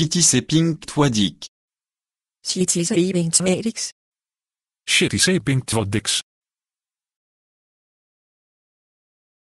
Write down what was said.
Cityscaping Twadix. Cityscaping Twadix. pink Twadix.